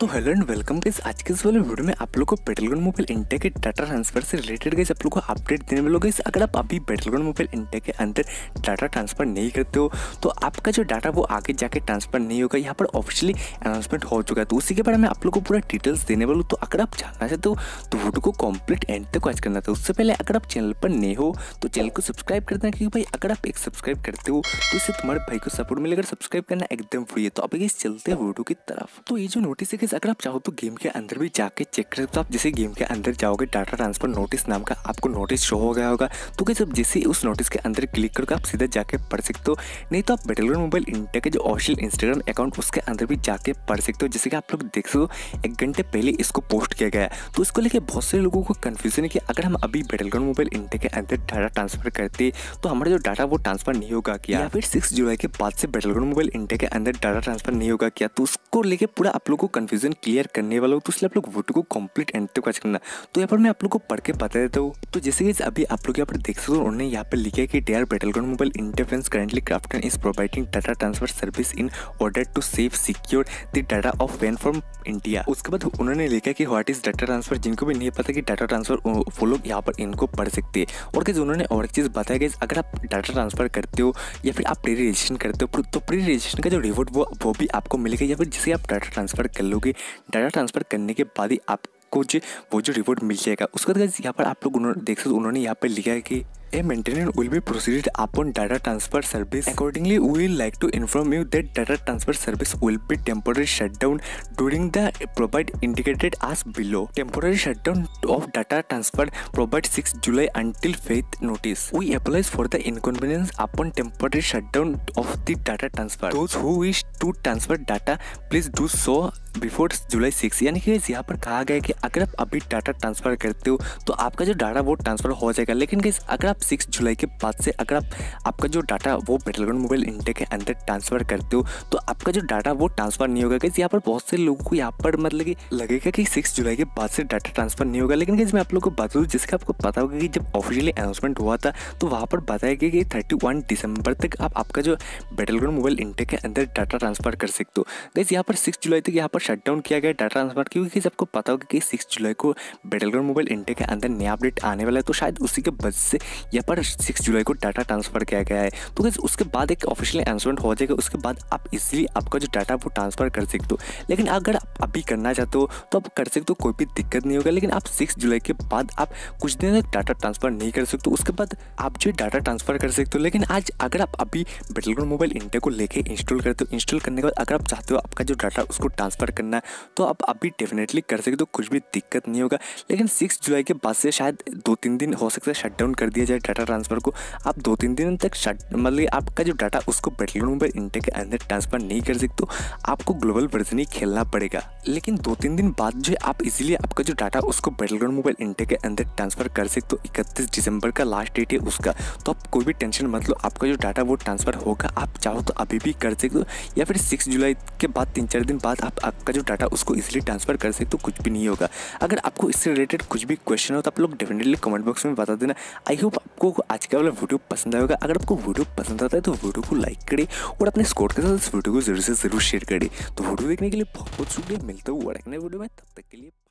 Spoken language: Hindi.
तो हेलो एंड वेलकम गाइस आज के इस वाले वीडियो में आप लोग को पेट्रोल ग्राउंड मोबाइल इंटेक के डाटा ट्रांसफर से रिलेटेड गाइस आप लोग को अपडेट देने वाले गाइस अगर आप अभी पेट्रोल ग्राउंड मोबाइल इंटेक के अंदर डाटा ट्रांसफर नहीं करते हो तो आपका जो डाटा वो आगे जाके ट्रांसफर नहीं होगा यहाँ पर ऑफिशियली अनाउंसमेंट हो चुका है तो उसी के बारे में आप लोग को पूरा डिटेल्स देने वाले तो अगर आप जानना चाहते हो तो वीडियो को कम्प्लीट एंड तक वॉच करना था उससे पहले अगर आप चैनल पर नहीं हो तो चैनल को सब्सक्राइब कर देना क्योंकि भाई अगर आप एक सब्सक्राइब करते हो तो इससे तुम्हारे भाई को सपोर्ट मिलेगा सब्सक्राइब करना एकदम फ्री है तो आप चलते हैं वीडियो की तरफ तो ये जो नोटिस है गाइज अगर आप चाहो तो गेम के अंदर भी जाके चेक कर सकते हो आप जैसे गेम के अंदर जाओगे डाटा ट्रांसफर नोटिस नाम का आपको नोटिस शो हो गया होगा तो गाइज आप जैसे उस नोटिस के अंदर क्लिक करोगे आप सीधा जाके पढ़ सकते हो नहीं तो आप बेटल मोबाइल इंडिया के जो ऑफिशियल इंस्टाग्राम अकाउंट उसके अंदर भी जाके पढ़ सकते हो जैसे कि आप लोग देख सकते एक घंटे पहले इसको पोस्ट किया गया तो इसको लेकर बहुत से लोगों को कन्फ्यूजन है कि अगर हम अभी बेटल मोबाइल इंडिया के अंदर डाटा ट्रांसफर करते तो हमारा जो डाटा वो ट्रांसफर नहीं होगा क्या या फिर सिक्स जुलाई के बाद से बेटल मोबाइल इंडिया के अंदर डाटा ट्रांसफर नहीं होगा किया तो उसको लेकर पूरा आप लोगों को कन्फ्यूज कंफ्यूजन क्लियर करने वाला हूँ तो इसलिए आप लोग वीडियो को कंप्लीट एंड तक वॉच करना तो यहाँ पर मैं आप लोग को पढ़ के बता देता हूँ तो जैसे कि अभी आप लोग यहाँ पर देख सकते हो उन्होंने यहाँ पर लिखा है कि their ground mobile interference currently Krafton is providing data transfer service in order to save secure the data of van from India उसके बाद उन्होंने लिखा कि व्हाट इज डाटा ट्रांसफर जिनको भी नहीं पता कि डाटा ट्रांसफर वो लोग यहाँ पर इनको पढ़ सकते हैं और कैसे उन्होंने और एक चीज़ बताया गया अगर आप डाटा ट्रांसफर करते हो या फिर आप प्री रजिस्ट्रेशन करते हो तो प्री रजिस्ट्रेशन का जो रिवॉर्ड वो वो भी आपको मिलेगा या फिर जिसे आप डाटा ट्रांसफर कर लोगे क्योंकि डाटा ट्रांसफ़र करने के बाद ही आपको जो वो जो रिवॉर्ड मिल जाएगा उसके बाद यहाँ पर आप लोग देख सकते उन्होंने यहाँ पर लिखा है कि A maintenance will be proceeded upon data transfer service. Accordingly, we will like to inform you that data transfer service will be temporarily shut down during the provide indicated as below. Temporary shutdown of data transfer provide 6 July until faith notice. We apply for the inconvenience upon temporary shutdown of the data transfer. Those who wish to transfer data, please do so before July 6. यानी कि यहाँ पर कहा गया कि अगर आप अभी data transfer करते हो तो आपका जो data वो transfer हो जाएगा लेकिन अगर आप सिक्स जुलाई के बाद से अगर आप आपका जो डाटा वो बैटल ग्राउंड मोबाइल इंडिया के अंदर ट्रांसफ़र करते हो तो आपका जो डाटा वो ट्रांसफ़र नहीं होगा कैसे यहाँ पर बहुत से लोगों को यहाँ पर मतलब कि लगेगा कि सिक्स जुलाई के बाद से डाटा ट्रांसफ़र नहीं होगा लेकिन कैसे मैं आप लोग को बता दूँ जिसका आपको पता होगा कि जब ऑफिशियली अनाउंसमेंट हुआ था तो वहाँ पर बताया गया कि थर्टी वन दिसंबर तक आप आपका जो बैटल ग्राउंड मोबाइल इंडिया के अंदर डाटा ट्रांसफ़र कर सकते हो गैस यहाँ पर सिक्स जुलाई तक यहाँ पर शटडाउन किया गया डाटा ट्रांसफ़र क्योंकि आपको पता होगा कि सिक्स जुलाई को बैटल ग्राउंड मोबाइल इंडिया के अंदर नया अपडेट आने वाला है तो शायद उसी के वजह से यहाँ पर सिक्स जुलाई को डाटा ट्रांसफ़र किया गया है तो गैस उसके बाद एक ऑफिशियल अनाउंसमेंट हो जाएगा उसके बाद आप इसलिए आपका जो डाटा वो ट्रांसफ़र कर सकते हो लेकिन अगर आप अभी करना चाहते हो तो आप कर सकते हो कोई भी दिक्कत नहीं होगा लेकिन आप सिक्स जुलाई के बाद आप कुछ दिन तक डाटा ट्रांसफ़र नहीं कर सकते उसके बाद आप जो डाटा ट्रांसफ़र कर सकते हो लेकिन आज अगर आप अभी बैटल ग्राउंड मोबाइल इंडिया को लेकर इंस्टॉल करते हो इंस्टॉल करने के बाद अगर आप चाहते हो आपका जो डाटा उसको ट्रांसफ़र करना है तो आप अभी डेफिनेटली कर सकते हो कुछ भी दिक्कत नहीं होगा लेकिन सिक्स जुलाई के बाद से शायद दो तीन दिन हो सकता है शटडाउन कर दिया जाए है डाटा ट्रांसफ़र को आप दो तीन दिन तक मतलब आपका जो डाटा उसको बैटल नंबर इंटे के अंदर ट्रांसफ़र नहीं कर सकते आपको ग्लोबल वर्जन ही खेलना पड़ेगा लेकिन दो तीन दिन बाद जो है आप इजीली आपका जो डाटा उसको बैटल ग्राउंड मोबाइल इंटे के अंदर ट्रांसफ़र कर सकते हो इकतीस दिसंबर का लास्ट डेट है उसका तो आप कोई भी टेंशन मत लो आपका जो डाटा वो ट्रांसफ़र होगा आप चाहो तो अभी भी कर सकते हो या फिर सिक्स जुलाई के बाद तीन चार दिन बाद आप आपका जो डाटा उसको इजिली ट्रांसफ़र कर सकते हो कुछ भी नहीं होगा अगर आपको इससे रिलेटेड कुछ भी क्वेश्चन हो तो आप लोग डेफिनेटली कमेंट बॉक्स में बता देना आई होप आपको आज का वाला वीडियो पसंद आएगा अगर आपको वीडियो पसंद आता है तो वीडियो को लाइक करें और अपने स्कोर के साथ इस वीडियो को जरूर से जरूर शेयर करें तो वीडियो देखने के लिए बहुत बहुत शुक्रिया मिलता हूँ वीडियो में तब तक के लिए